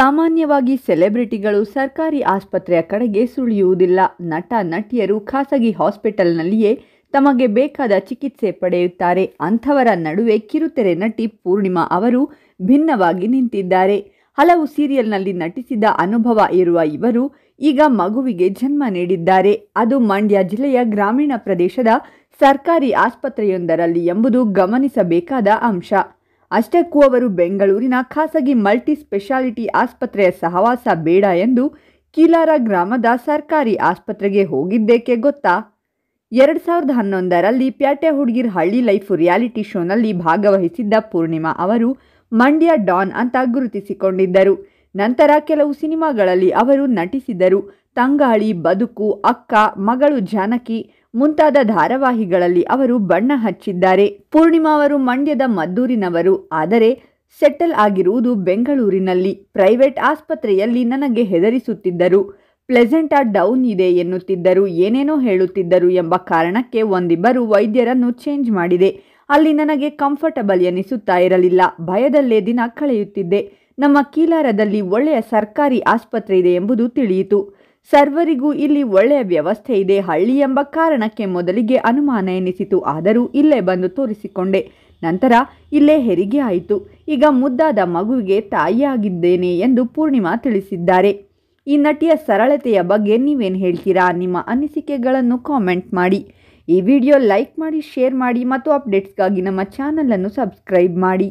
ಸಾಮಾನ್ಯವಾಗಿ ಸೆಲೆಬ್ರಿಟಿಗಳು ಸರ್ಕಾರಿ ಆಸ್ಪತ್ರೆಯ ಕಡೆಗೆ ಸುಳಿಯುವುದಿಲ್ಲ ನಟ ನಟಿಯರು ಖಾಸಗಿ ಹಾಸ್ಪಿಟಲ್ನಲ್ಲಿಯೇ ತಮಗೆ ಬೇಕಾದ ಚಿಕಿತ್ಸೆ ಪಡೆಯುತ್ತಾರೆ ಅಂಥವರ ನಡುವೆ ಕಿರುತೆರೆ ನಟಿ ಪೂರ್ಣಿಮಾ ಅವರು ಭಿನ್ನವಾಗಿ ನಿಂತಿದ್ದಾರೆ ಹಲವು ಸೀರಿಯಲ್ನಲ್ಲಿ ನಟಿಸಿದ ಅನುಭವ ಇರುವ ಇವರು ಈಗ ಮಗುವಿಗೆ ಜನ್ಮ ನೀಡಿದ್ದಾರೆ ಅದು ಮಂಡ್ಯ ಜಿಲ್ಲೆಯ ಗ್ರಾಮೀಣ ಪ್ರದೇಶದ ಸರ್ಕಾರಿ ಆಸ್ಪತ್ರೆಯೊಂದರಲ್ಲಿ ಎಂಬುದು ಗಮನಿಸಬೇಕಾದ ಅಂಶ ಅಷ್ಟಕ್ಕೂ ಅವರು ಬೆಂಗಳೂರಿನ ಖಾಸಗಿ ಮಲ್ಟಿ ಸ್ಪೆಷಾಲಿಟಿ ಆಸ್ಪತ್ರೆಯ ಸಹವಾಸ ಬೇಡ ಎಂದು ಕೀಲಾರ ಗ್ರಾಮದ ಸರ್ಕಾರಿ ಆಸ್ಪತ್ರೆಗೆ ಹೋಗಿದ್ದೇಕೆ ಗೊತ್ತಾ ಎರಡು ಸಾವಿರದ ಹನ್ನೊಂದರಲ್ಲಿ ಪ್ಯಾಟೆ ಹುಡುಗಿರ್ ಹಳ್ಳಿ ಲೈಫ್ ರಿಯಾಲಿಟಿ ಶೋನಲ್ಲಿ ಭಾಗವಹಿಸಿದ್ದ ಪೂರ್ಣಿಮಾ ಅವರು ಮಂಡ್ಯ ಡಾನ್ ಅಂತ ಗುರುತಿಸಿಕೊಂಡಿದ್ದರು ನಂತರ ಕೆಲವು ಸಿನಿಮಾಗಳಲ್ಲಿ ಅವರು ನಟಿಸಿದರು ತಂಗಾಳಿ ಬದುಕು ಅಕ್ಕ ಮಗಳು ಜಾನಕಿ ಮುಂತಾದ ಧಾರಾವಾಹಿಗಳಲ್ಲಿ ಅವರು ಬಣ್ಣ ಹಚ್ಚಿದ್ದಾರೆ ಪೂರ್ಣಿಮಾ ಅವರು ಮಂಡ್ಯದ ಮದ್ದೂರಿನವರು ಆದರೆ ಸೆಟಲ್ ಆಗಿರುವುದು ಬೆಂಗಳೂರಿನಲ್ಲಿ ಪ್ರೈವೇಟ್ ಆಸ್ಪತ್ರೆಯಲ್ಲಿ ನನಗೆ ಹೆದರಿಸುತ್ತಿದ್ದರು ಪ್ಲೆಸೆಂಟಾ ಡೌನ್ ಇದೆ ಎನ್ನುತ್ತಿದ್ದರು ಏನೇನೋ ಹೇಳುತ್ತಿದ್ದರು ಎಂಬ ಕಾರಣಕ್ಕೆ ಒಂದಿಬ್ಬರು ವೈದ್ಯರನ್ನು ಚೇಂಜ್ ಮಾಡಿದೆ ಅಲ್ಲಿ ನನಗೆ ಕಂಫರ್ಟಬಲ್ ಎನಿಸುತ್ತಾ ಇರಲಿಲ್ಲ ಭಯದಲ್ಲೇ ದಿನ ಕಳೆಯುತ್ತಿದ್ದೆ ನಮ್ಮ ಕೀಲಾರದಲ್ಲಿ ಒಳ್ಳೆಯ ಸರ್ಕಾರಿ ಆಸ್ಪತ್ರೆ ಇದೆ ಎಂಬುದು ತಿಳಿಯಿತು ಸರ್ವರಿಗೂ ಇಲ್ಲಿ ಒಳ್ಳೆಯ ವ್ಯವಸ್ಥೆ ಇದೆ ಹಳ್ಳಿ ಎಂಬ ಕಾರಣಕ್ಕೆ ಮೊದಲಿಗೆ ಅನುಮಾನ ಎನಿಸಿತು ಆದರೂ ಇಲ್ಲೇ ಬಂದು ತೋರಿಸಿಕೊಂಡೆ ನಂತರ ಇಲ್ಲೇ ಹೆರಿಗೆ ಆಯಿತು ಈಗ ಮುದ್ದಾದ ಮಗುವಿಗೆ ತಾಯಿಯಾಗಿದ್ದೇನೆ ಎಂದು ಪೂರ್ಣಿಮಾ ತಿಳಿಸಿದ್ದಾರೆ ಈ ನಟಿಯ ಸರಳತೆಯ ಬಗ್ಗೆ ನೀವೇನು ಹೇಳ್ತೀರಾ ನಿಮ್ಮ ಅನಿಸಿಕೆಗಳನ್ನು ಕಾಮೆಂಟ್ ಮಾಡಿ ಈ ವಿಡಿಯೋ ಲೈಕ್ ಮಾಡಿ ಶೇರ್ ಮಾಡಿ ಮತ್ತು ಅಪ್ಡೇಟ್ಸ್ಗಾಗಿ ನಮ್ಮ ಚಾನಲನ್ನು ಸಬ್ಸ್ಕ್ರೈಬ್ ಮಾಡಿ